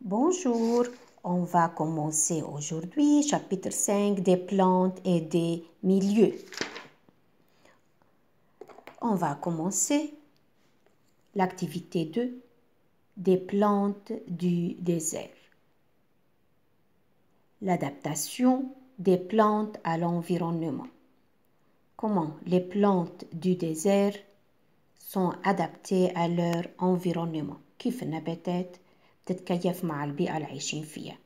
Bonjour, on va commencer aujourd'hui chapitre 5 des plantes et des milieux. On va commencer l'activité 2 des plantes du désert. L'adaptation des plantes à l'environnement. Comment les plantes du désert sont adaptées à leur environnement. la tête تتكيف مع البيئة اللي عايشين فيها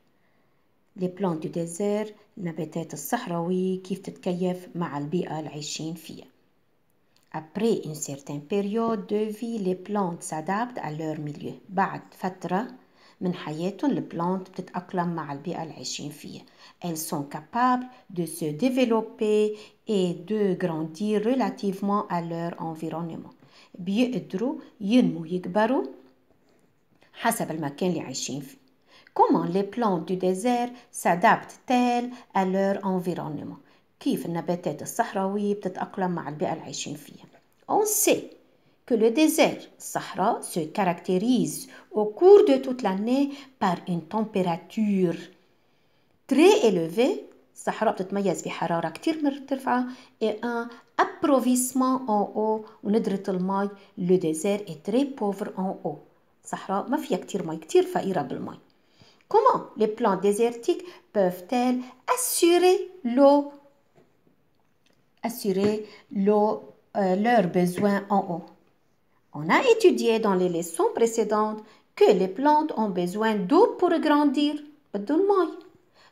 لي بلان دو ديزير نباتات الصحراوي كيف تتكيف مع البيئة اللي عايشين فيها Après une certaine période de vie, les plantes s'adaptent à leur milieu. بعد فترة من حياتهم البلانت بتتأقلم مع البيئة اللي عايشين فيها. Elles sont capables de se développer et de grandir relativement à leur environnement. بيقدروا ينمو يكبروا comment les plantes du désert s'adaptent-elles à leur environnement كيف on sait que le désert Sahara se caractérise au cours de toute l'année par une température très élevée الصحراء بتتميز et un approvisionnement en eau وندرة le désert est très pauvre en eau Comment les plantes désertiques peuvent-elles assurer l'eau assurer l'eau, euh, leurs besoins en eau On a étudié dans les leçons précédentes que les plantes ont besoin d'eau pour grandir.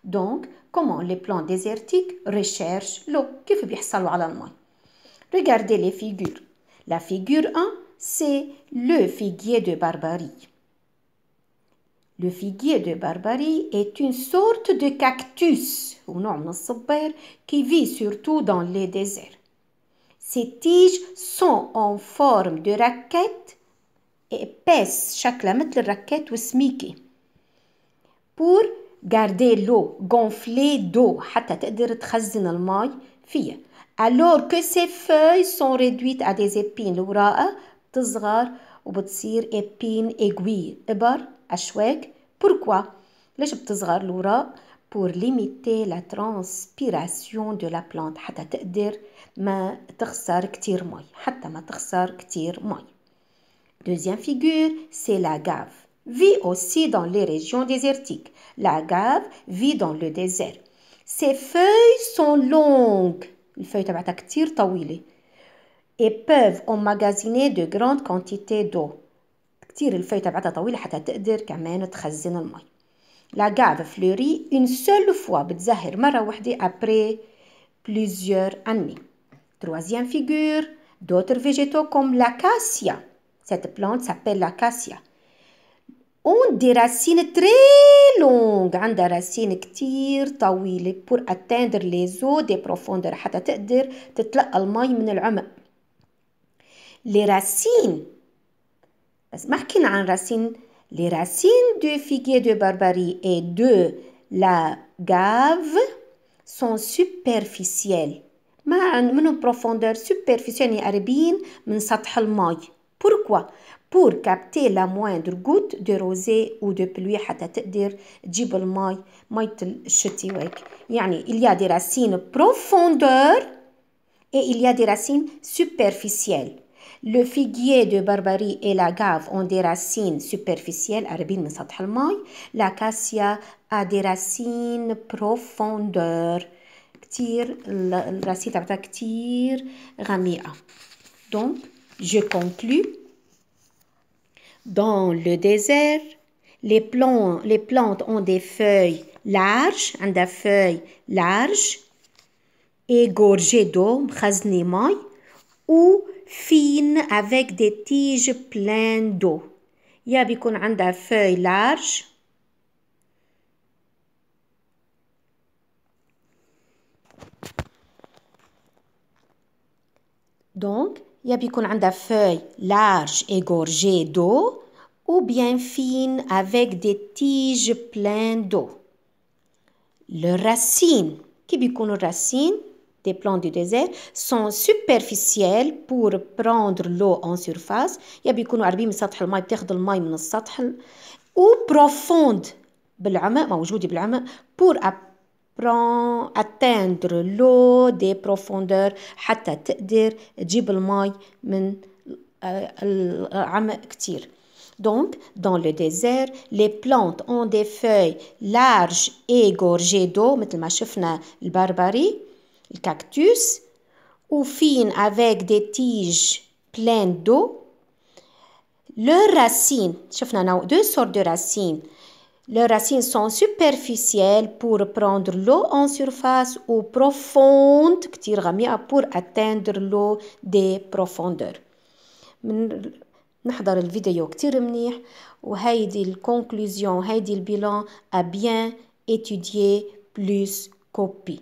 Donc, comment les plantes désertiques recherchent l'eau Regardez les figures. La figure 1 c'est le figuier de Barbarie. Le figuier de Barbarie est une sorte de cactus qui vit surtout dans les déserts. Ses tiges sont en forme de raquettes et pèsent chaque مثل raquette ou smiki. pour garder l'eau gonflée d'eau alors que ses feuilles sont réduites à des épines بتصغر وبتصير ابين ايغوي إبر أشواك بوركوا ليش بتصغر لوراء pour limiter la transpiration de la plante حتى تقدر ما تخسر كتير مي حتى ما تخسر كتير مي Deuxième figure, c'est l'agave. Vit aussi dans les régions désertiques. L'agave vit dans le désert. Ses feuilles sont longues. الفeuille تبعتها كتير طويلة. et peuvent emmagasiner de grandes quantités d'eau كتير الفاي تبعتها طويلة حتى تقدر كمان تخزن Une après plusieurs années troisième figure d'autres végétaux comme l'acacia cette plante s'appelle l'acacia ont des racines très longues عندها racines كتير طويلة pour atteindre les eaux des profondeurs حتى تقدر تتلقى من العمق les بس les racines de figuier de Barbarie et de la gave sont superficielles ما une profondeur superficielle pourquoi pour capter la moindre goutte de rosée ou de pluie il y a des racines profondeur et il y a des racines superficielles le figuier de Barbarie et la Gave ont des racines superficielles La Cassia a des racines profondeurs. donc je conclus dans le désert les plantes ont des feuilles larges des feuilles larges et gorgées d'eau ou fine avec des tiges pleines d'eau y بيكون عندها feuilles large Donc, il y a بيكون عندها feuille large et gorgée d'eau ou bien fine avec des tiges pleines d'eau. Le racine, qui بيكون racine des plantes du désert sont superficielles pour prendre l'eau en surface y a des من سطح الماء بتاخذ الماء من السطح ou profondes بالعمق موجودة بالعمق pour atteindre l'eau des profondeurs حتى تقدر تجيب الماء من العمق Donc, dans le désert, les plantes ont des feuilles larges et gorgées d'eau, مثل ما شفنا البربري le cactus, ou fines avec des tiges pleines d'eau. Leurs racines, deux sortes de racines. Leurs racines sont superficielles pour prendre l'eau en surface ou profondes pour atteindre l'eau des profondeurs. من نحضر الفيديو كتير منيح وهيدي الكونكلوزيون هيدي bilan, a bien étudié plus copie